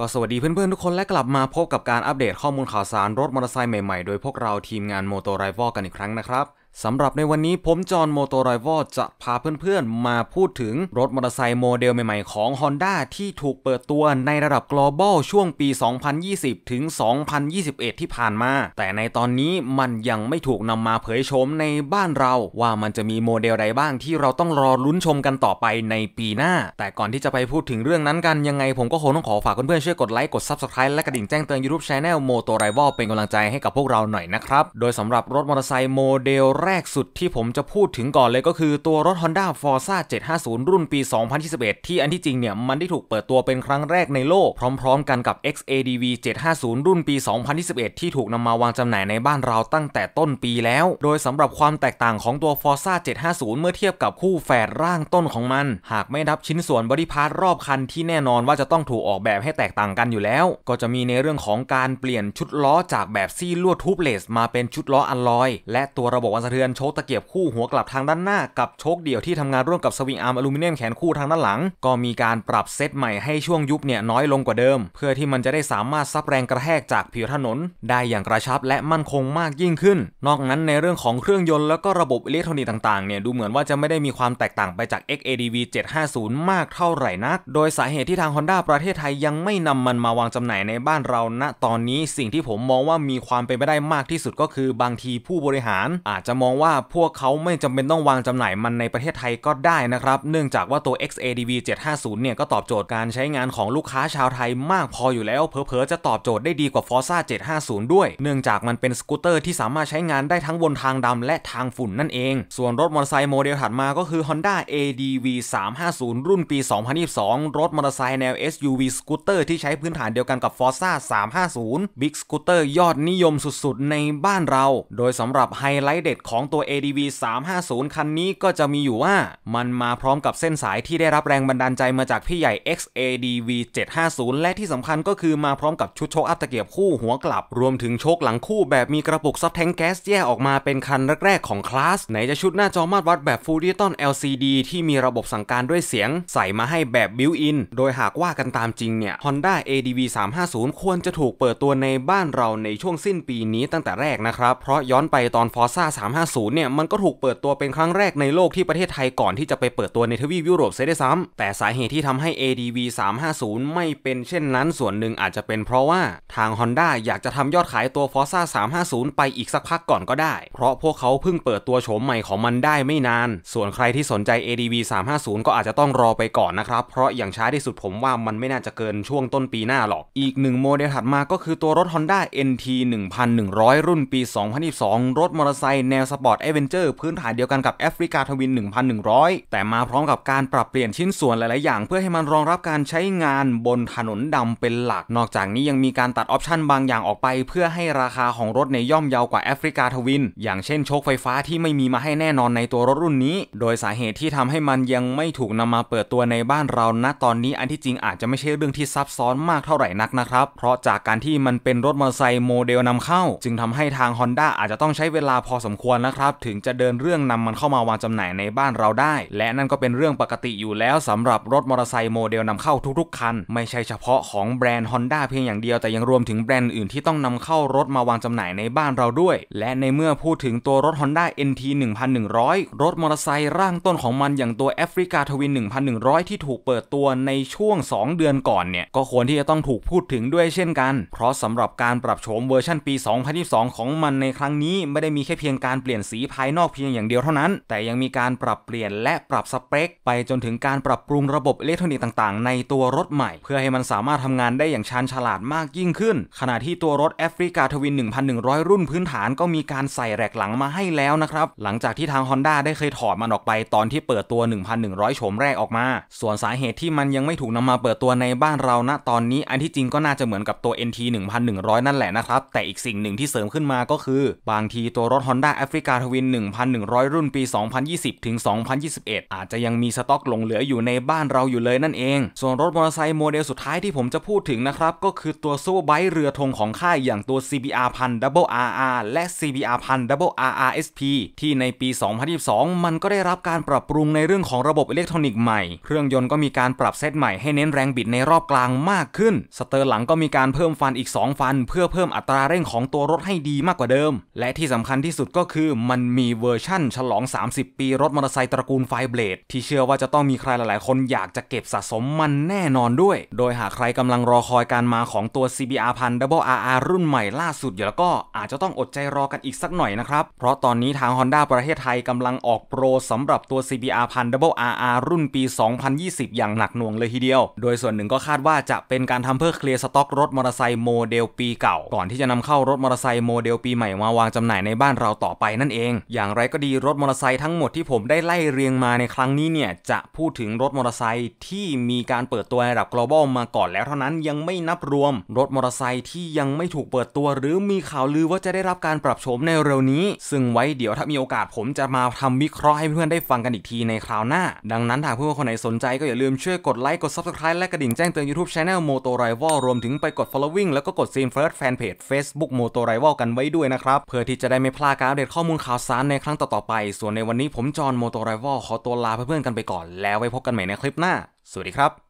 ก็สวัสดีเพื่อนๆทุกคนและกลับมาพบกับการอัปเดตข้อมูลข่าวสารรถมอเตอร์ไซค์ใหม่ๆโดยพวกเราทีมงานโมโตไรฟอกันอีกครั้งนะครับสำหรับในวันนี้ผมจอห์นโมโตรอยวอจะพาเพื่อนๆ มาพูดถึงรถมอเตอร์ไซค์โมเดลใหม่ๆของ Honda ที่ถูกเปิดตัวในระดับ global ช่วงปี 2020 ถึง 2021 ที่ผ่านมา แต่ในตอนนี้มันยังไม่ถูกนำมาเผยชมในบ้านเรา ว่ามันจะมีโมเดลใดบ้างที่เราต้องรอลุ้นชมกันต่อไปในปีหน้า แต่ก่อนที่จะไปพูดถึงเรื่องนั้นกันยังไงผมก็คงต้องขอฝากเพื่อนๆช่วยกดไลค์กด Subscribe และกระดิ่งแจ้งเตือนยูทูบช anel โมโตรอยวอเป็นกำลังใจให้กับพวกเราหน่อยนะครับ โดยสำหรับรถมอเตอร์ไซค์โมเดลแรกสุดที่ผมจะพูดถึงก่อนเลยก็คือตัวรถ Honda Forza 750 รุ่นปี 2021 ที่อันที่จริงเนี่ยมันได้ถูกเปิดตัวเป็นครั้งแรกในโลกพร้อมๆ กันกับ XADV 750 รุ่นปี 2021 ที่ถูกนำมาวางจำหน่ายในบ้านเราตั้งแต่ต้นปีแล้ว โดยสำหรับความแตกต่างของตัว Forza 750 เมื่อเทียบกับคู่แฝดร่างต้นของมัน หากไม่นับชิ้นส่วนบริพาร์รอบคันที่แน่นอนว่าจะต้องถูกออกแบบให้แตกต่างกันอยู่แล้วก็จะมีในเรื่องของการเปลี่ยนชุดล้อจากแบบซี่ลวดทูบเลสมาเป็นชุดล้ออัลลอย และตัวระบบวันสะเรือนโชคตะเกียบคู่หัวกลับทางด้านหน้ากับโชคเดี่ยวที่ทำงานร่วมกับสวิงอาร์มอลูมิเนียมแขนคู่ทางด้านหลังก็มีการปรับเซตใหม่ให้ช่วงยุบเนี่ยน้อยลงกว่าเดิมเพื่อที่มันจะได้สามารถซับแรงกระแทกจากผิวถนนได้อย่างกระชับและมั่นคงมากยิ่งขึ้นนอกนั้นในเรื่องของเครื่องยนต์แล้วก็ระบบอิเล็กทรอนิกส์ต่างๆเนี่ยดูเหมือนว่าจะไม่ได้มีความแตกต่างไปจาก XADV 750 มากเท่าไหร่นักโดยสาเหตุที่ทาง Honda ประเทศไทยยังไม่นำมันมาวางจำหน่ายในบ้านเราณนะตอนนี้สิ่งที่ผมมองว่ามีความเป็นไปได้มากที่สุดก็คือบางทีผู้บริหารอาจจะมองว่าพวกเขาไม่จำเป็นต้องวางจำหน่ายมันในประเทศไทยก็ได้นะครับ เนื่องจากว่าตัว XADV 750 เนี่ยก็ตอบโจทย์การใช้งานของลูกค้าชาวไทยมากพออยู่แล้วเพอเพอจะตอบโจทย์ได้ดีกว่า Forza 750 ด้วยเนื่องจากมันเป็นสกูตเตอร์ที่สามารถใช้งานได้ทั้งบนทางดำและทางฝุ่นนั่นเอง ส่วนรถมอเตอร์ไซค์โมเดลถัดมาก็คือ Honda ADV 350 รุ่นปี 2022 รถมอเตอร์ไซค์แนว SUV สกูตเตอร์ที่ใช้พื้นฐานเดียวกันกับ Forza 350 Big Scooter ยอดนิยมสุดๆในบ้านเราโดยสำหรับไฮไลท์เด็ดของตัว ADV 350 คันนี้ก็จะมีอยู่ว่ามันมาพร้อมกับเส้นสายที่ได้รับแรงบันดาลใจมาจากพี่ใหญ่ XADV 750 และที่สำคัญก็คือมาพร้อมกับชุดโชคอัพตะเกียบคู่หัวกลับรวมถึงโชคหลังคู่แบบมีกระปุกซับแทงแก๊สแยกออกมาเป็นคันแรกๆของคลาสไหนจะชุดหน้าจอมาตรวัดแบบฟูลดิตอน LCD ที่มีระบบสั่งการด้วยเสียง ใส่มาให้แบบบิวอินโดยหากว่ากันตามจริงเนี่ย Honda ADV 350 ควรจะถูกเปิดตัวในบ้านเราในช่วงสิ้นปีนี้ตั้งแต่แรกนะครับ เพราะย้อนไปตอน Forza 3 350 เนี่ยมันก็ถูกเปิดตัวเป็นครั้งแรกในโลกที่ประเทศไทยก่อนที่จะไปเปิดตัวในทวีปยุโรปเสียด้วยซ้ำ แต่สาเหตุที่ทำให้ ADV 350 ไม่เป็นเช่นนั้นส่วนหนึ่งอาจจะเป็นเพราะว่าทาง Honda อยากจะทำยอดขายตัว Forza 350 ไปอีกสักพักก่อนก็ได้ เพราะพวกเขาเพิ่งเปิดตัวโฉมใหม่ของมันได้ไม่นาน ส่วนใครที่สนใจ ADV 350 ก็อาจจะต้องรอไปก่อนนะครับ เพราะอย่างช้าที่สุดผมว่ามันไม่น่าจะเกินช่วงต้นปีหน้าหรอก อีกหนึ่งโมเดลถัดมาก็คือตัวรถ Honda NT 1100รุ่นปี 2022 รถมอเตอร์ไซค์แนวสปอร์ตเอเวนเจอร์พื้นฐานเดียวกันกับแอฟริกาทวิน1100 แต่มาพร้อมกับการปรับเปลี่ยนชิ้นส่วนหลายๆ อย่าง เพื่อให้มันรองรับการใช้งานบนถนนดำเป็นหลัก นอกจากนี้ยังมีการตัดออปชันบางอย่างออกไป เพื่อให้ราคาของรถในย่อมเยาวกว่าแอฟริกาทวินอย่างเช่นโชคไฟฟ้าที่ไม่มีมาให้แน่นอนในตัวรถรุ่นนี้ โดยสาเหตุที่ทำให้มันยังไม่ถูกนำมาเปิดตัวในบ้านเรา ณตอนนี้อันที่จริงอาจจะไม่ใช่เรื่องที่ซับซ้อนมากเท่าไหร่นักนะครับเพราะจากการที่มันเป็นรถมอเตอร์ไซค์โมเดลนำเข้าจึงทำให้ทาง Honda อาจจะต้องใช้เวลาพอสมควรนะครับถึงจะเดินเรื่องนำมันเข้ามาวางจำหน่ายในบ้านเราได้ และนั่นก็เป็นเรื่องปกติอยู่แล้วสำหรับรถมอเตอร์ไซค์โมเดลนำเข้าทุกๆคัน ไม่ใช่เฉพาะ ของแบรนด์ Honda เพียงอย่างเดียว แต่ยังรวมถึงแบรนด์อื่นที่ต้องนำเข้ารถมาวางจำหน่ายในบ้านเราด้วย และในเมื่อพูดถึงตัวรถ Honda NT 1100รถมอเตอร์ไซค์ร่างต้นของมันอย่างตัวแอฟริกาทวิน1100ที่ถูกเปิดตัวในช่วง 2 เดือนก่อนเนี่ยก็ควรที่จะต้องถูกพูดถึงด้วยเช่นกัน เพราะสำหรับการปรับโฉมเวอร์ชันปี 2022 ของมันในครั้งนี้ไม่ได้มีแค่เพียงการเปลี่ยนสีภายนอกเพียงอย่างเดียวเท่านั้น แต่ยังมีการปรับเปลี่ยนและปรับสเปคไปจนถึงการปรับปรุงระบบอิเล็กทรอนิกส์ต่างๆ ในตัวรถใหม่ เพื่อให้มันสามารถทำงานได้อย่างชาญฉลาดมากยิ่งขึ้น ขณะที่ตัวรถแอฟริกาทวิน 1100 รุ่นพื้นฐานก็มีการใส่แรกหลังมาให้แล้วนะครับ หลังจากที่ทาง Honda ได้เคยถอดมันออกไปตอนที่เปิดตัว 1100 โฉมแรกออกมา ส่วนสาเหตุที่มันยังไม่ถูกนำมาเปิดตัวในบ้านเราณ ตอนนี้อันที่จริงก็น่าจะเหมือนกับตัว NT 1100 นั่นแหละนะครับแต่อีกสิ่งหนึ่งที่เสริมขึ้นมาก็คือ บางทีตัวรถ Honda a f ริกาทวิน 1,100 รุ่นปี 2020ถึง2021 อาจจะยังมีสต็อกหลงเหลืออยู่ในบ้านเราอยู่เลยนั่นเอง ส่วนรถมอเตอร์ไซค์โมเดลสุดท้ายที่ผมจะพูดถึงนะครับ ก็คือตัวซูเปอร์ไบค์เรือธงของค่ายอย่างตัว CBR 1000 Double RR และ CBR 1000 Double RR SP ที่ในปี 2022 มันก็ได้รับการปรับปรุงในเรื่องของระบบอิเล็กทรอนิกส์ใหม่ เครื่องยนต์ก็มีการปรับเซตใหม่ให้เน้นแรงบิดในรอบกลางมากขึ้น สเตอร์หลังก็มีการเพิ่มฟันอีก2ฟันเพื่อเพิ่มอัตราเร่งของตัวรถให้ดีมากกว่าเดิมและที่สำคัญที่สุดก็คืือมันมีเวอร์ชั่นฉลอง 30 ปีรถ มอเตอร์ไซค์ตระกูลไฟเบลดที่เชื่อว่าจะต้องมีใครหลาย ๆ คนอยากจะเก็บสะสมมันแน่นอนด้วย โดยหากใครกำลังรอคอยการมาของตัว CBR พัน Double RR รุ่นใหม่ล่าสุดอยู่แล้วก็อาจจะต้องอดใจรอกันอีกสักหน่อยนะครับ เพราะตอนนี้ทาง Honda ประเทศไทยกำลังออกโปรสำหรับตัว CBR พัน Double RR รุ่นปี 2020 อย่างหนักหน่วงเลยทีเดียว โดยส่วนหนึ่งก็คาดว่าจะเป็นการทำเพื่อเคลียร์สต็อกรถมอเตอร์ไซค์โมเดลปีเก่า ก่อนที่จะนำเข้ารถมอเตอร์ไซค์โมเดลปีใหม่มาวางจำหน่ายในบ้านเราต่อไปนั่นเอง อย่างไรก็ดีรถมอเตอร์ไซค์ทั้งหมดที่ผมได้ไล่เรียงมาในครั้งนี้เนี่ย จะพูดถึงรถมอเตอร์ไซค์ที่มีการเปิดตัวในระดับ global มาก่อนแล้วเท่านั้นยังไม่นับรวม รถมอเตอร์ไซค์ที่ยังไม่ถูกเปิดตัว หรือมีข่าวลือว่าจะได้รับการปรับโฉมในเร็วนี้ ซึ่งไว้เดี๋ยวถ้ามีโอกาสผมจะมาทำวิเคราะห์ให้เพื่อนได้ฟังกันอีกทีในคราวหน้า ดังนั้นหากเพื่อนคนไหนสนใจก็อย่าลืมช่วยกดไลค์กด subscribe และกระดิ่งแจ้งเตือน YouTube Channel Moto Rival รวมถึงไปกด following แล้วก็กด s e e first fan page Facebook Moto Rival กันไว้ด้วยนะครับเพื่อที่จะได้ไม่พลาดการอัปเดข้อมูลข่าวสารในครั้งต่อๆไป ส่วนในวันนี้ผมจอห์นโมโตไรวอลขอตัวลาเพื่อนๆกันไปก่อน แล้วไว้พบกันใหม่ในคลิปหน้า สวัสดีครับ